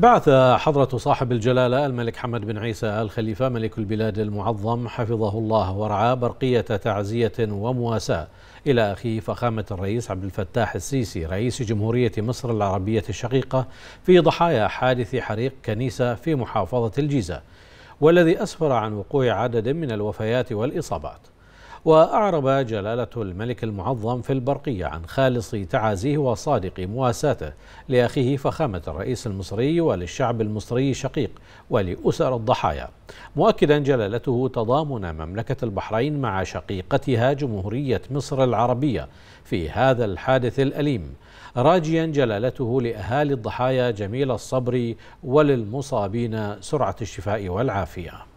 بعث حضرة صاحب الجلالة الملك حمد بن عيسى آل خليفة ملك البلاد المعظم حفظه الله ورعاه برقية تعزية ومواساة إلى أخيه فخامة الرئيس عبد الفتاح السيسي رئيس جمهورية مصر العربية الشقيقة في ضحايا حادث حريق كنيسة في محافظة الجيزة والذي أسفر عن وقوع عدد من الوفيات والإصابات وأعرب جلالة الملك المعظم في البرقية عن خالص تعازيه وصادق مواساته لأخيه فخامة الرئيس المصري وللشعب المصري شقيق ولأسر الضحايا مؤكدا جلالته تضامن مملكة البحرين مع شقيقتها جمهورية مصر العربية في هذا الحادث الأليم راجيا جلالته لأهالي الضحايا جميل الصبر وللمصابين سرعة الشفاء والعافية